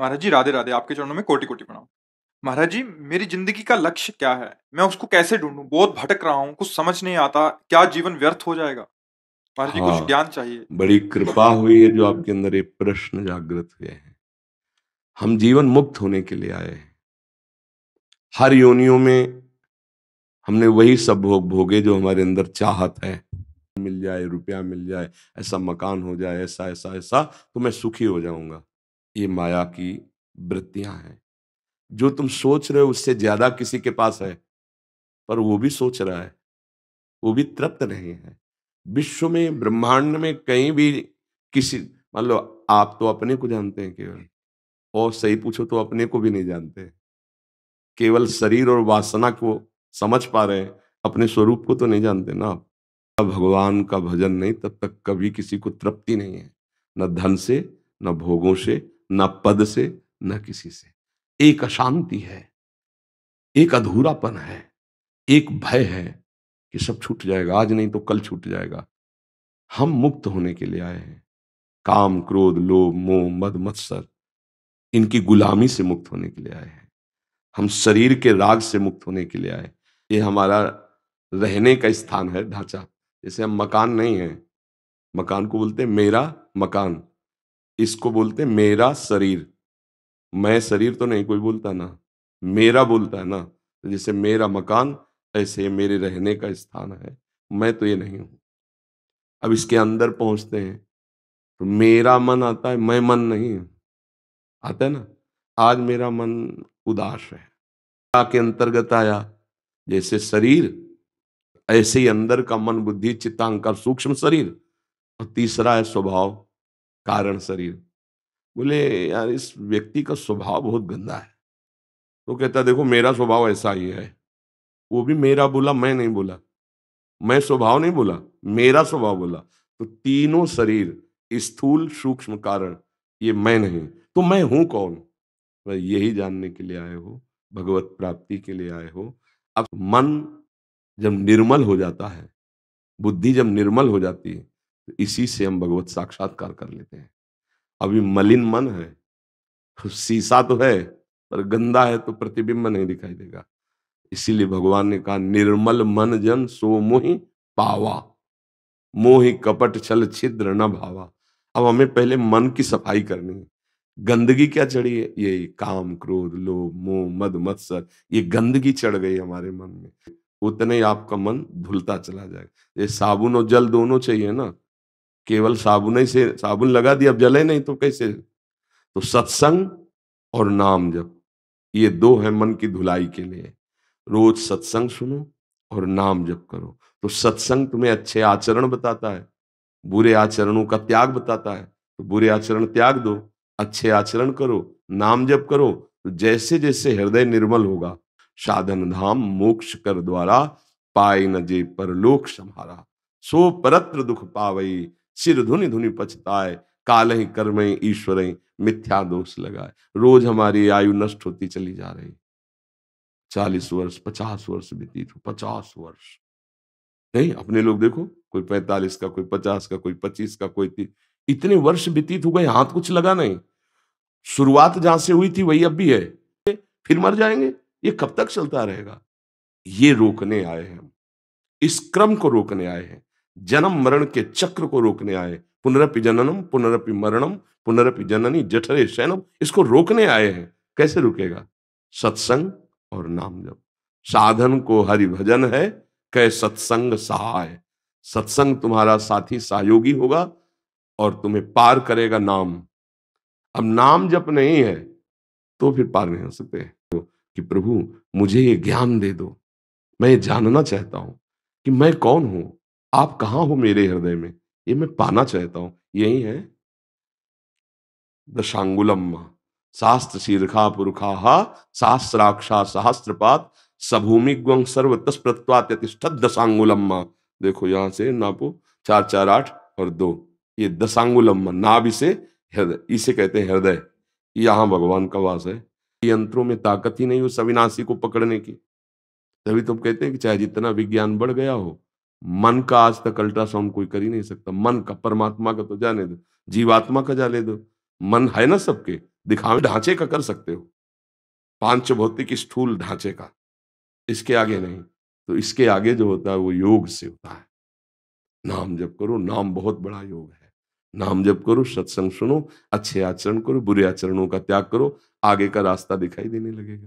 महाराज जी राधे राधे आपके चरणों में कोटि कोटि प्रणाम महाराज जी मेरी जिंदगी का लक्ष्य क्या है मैं उसको कैसे ढूंढूं बहुत भटक रहा हूं कुछ समझ नहीं आता क्या जीवन व्यर्थ हो जाएगा महाराज जी हाँ, कुछ ज्ञान चाहिए बड़ी कृपा हुई है जो आपके अंदर ये प्रश्न जागृत हुए हैं हम जीवन मुक्त होने के लिए आए हैं हर योनियों में हमने वही सब भोग भोगे जो हमारे अंदर चाहत है मिल जाए रुपया मिल जाए ऐसा मकान हो जाए ऐसा ऐसा ऐसा तो मैं सुखी हो जाऊंगा ये माया की वृत्तियां हैं जो तुम सोच रहे हो उससे ज्यादा किसी के पास है पर वो भी सोच रहा है वो भी तृप्त नहीं है विश्व में ब्रह्मांड में कहीं भी किसी मान लो आप तो अपने को जानते हैं केवल और सही पूछो तो अपने को भी नहीं जानते केवल शरीर और वासना को समझ पा रहे हैं अपने स्वरूप को तो नहीं जानते ना आप भगवान का भजन नहीं तब तक कभी किसी को तृप्ति नहीं है न धन से न भोगों से न पद से न किसी से एक अशांति है एक अधूरापन है एक भय है कि सब छूट जाएगा आज नहीं तो कल छूट जाएगा हम मुक्त होने के लिए आए हैं काम क्रोध लोभ मोह मद मत्सर इनकी गुलामी से मुक्त होने के लिए आए हैं हम शरीर के राग से मुक्त होने के लिए आए ये हमारा रहने का स्थान है ढांचा जैसे हम मकान नहीं है मकान को बोलते मेरा मकान इसको बोलते मेरा शरीर मैं शरीर तो नहीं कोई बोलता ना मेरा बोलता है ना तो जैसे मेरा मकान ऐसे मेरे रहने का स्थान है मैं तो ये नहीं हूं अब इसके अंदर पहुंचते हैं तो मेरा मन आता है मैं मन नहीं हूं आता है ना आज मेरा मन उदास है के अंतर्गत आया जैसे शरीर ऐसे ही अंदर का मन बुद्धि चित्तांकर सूक्ष्म शरीर और तीसरा है स्वभाव कारण शरीर बोले यार इस व्यक्ति का स्वभाव बहुत गंदा है तो कहता देखो मेरा स्वभाव ऐसा ही है वो भी मेरा बोला मैं नहीं बोला मैं स्वभाव नहीं बोला मेरा स्वभाव बोला तो तीनों शरीर स्थूल सूक्ष्म कारण ये मैं नहीं तो मैं हूं कौन तो यही जानने के लिए आए हो भगवत प्राप्ति के लिए आए हो अब मन जब निर्मल हो जाता है बुद्धि जब निर्मल हो जाती है तो इसी से हम भगवत साक्षात्कार कर लेते हैं अभी मलिन मन है शीशा तो है पर गंदा है तो प्रतिबिंब नहीं दिखाई देगा इसीलिए भगवान ने कहा निर्मल मन जन सो मोहि पावा मोहि कपट छल छिद्र न भावा अब हमें पहले मन की सफाई करनी है गंदगी क्या चढ़ी है ये काम क्रोध लोभ मोह मद मत्सर ये गंदगी चढ़ गई हमारे मन में उतने ही आपका मन धुलता चला जाएगा ये साबुन और जल दोनों चाहिए ना केवल साबुन ही से साबुन लगा दिया अब जले नहीं तो कैसे तो सत्संग और नाम जप ये दो है मन की धुलाई के लिए रोज सत्संग सुनो और नाम जप करो तो सत्संग तुम्हें अच्छे आचरण बताता है बुरे आचरणों का त्याग बताता है तो बुरे आचरण त्याग दो अच्छे आचरण करो नाम जप करो तो जैसे जैसे हृदय निर्मल होगा साधन धाम मोक्ष कर द्वारा पाए न जे परलोक संहारा सो परत्र दुख पावई सिर धुनि धुनि पछताए काल ही कर्म ईश्वर मिथ्या दोष लगाए रोज हमारी आयु नष्ट होती चली जा रही चालीस वर्ष पचास वर्ष बीतीत पचास वर्ष नहीं अपने लोग देखो कोई पैंतालीस का कोई पचास का कोई पच्चीस का कोई तीस इतने वर्ष व्यतीत हो गए हाथ कुछ लगा नहीं शुरुआत जहां से हुई थी वही अब भी है फिर मर जाएंगे ये कब तक चलता रहेगा ये रोकने आए हैं हम इस क्रम को रोकने आए हैं जन्म मरण के चक्र को रोकने आए पुनरपि जननम पुनरपि मरणम पुनरपि जननी जठरे शैनम इसको रोकने आए हैं कैसे रुकेगा सत्संग और नाम जप साधन को हरि भजन है कह सत्संग सहाय सत्संग तुम्हारा साथी सहयोगी होगा और तुम्हें पार करेगा नाम अब नाम जप नहीं है तो फिर पार नहीं हो सकते तो कि प्रभु मुझे ये ज्ञान दे दो मैं जानना चाहता हूं कि मैं कौन हूं आप कहाँ हो मेरे हृदय में? ये मैं पाना चाहता हूं यही है। शास्त्र शीर्खा पुरखा दशांगुलम् सहस्त्रशीर्षा पुरुषाः सहस्राक्षाः सर्व सभूमिग्वं दशांगुलम्मा देखो यहां से नापो चार चार आठ और दो ये दशांगुलम्मा नाभ इसे हृदय इसे कहते हैं हृदय। यहां भगवान का वास है। यंत्रों में ताकत ही नहीं उस अविनाशी को पकड़ने की। तभी तो कहते हैं कि चाहे जितना विज्ञान बढ़ गया हो मन का आज तक अल्ट्रासाउंड कोई कर ही नहीं सकता मन का परमात्मा का तो जाने दो जीवात्मा का जाने दो मन है ना सबके दिखावे ढांचे का कर सकते हो पांच भौतिक स्थूल ढांचे का इसके आगे नहीं तो इसके आगे जो होता है वो योग से होता है नाम जब करो नाम बहुत बड़ा योग है नाम जब करो सत्संग सुनो अच्छे आचरण करो बुरे आचरणों का त्याग करो आगे का रास्ता दिखाई देने लगेगा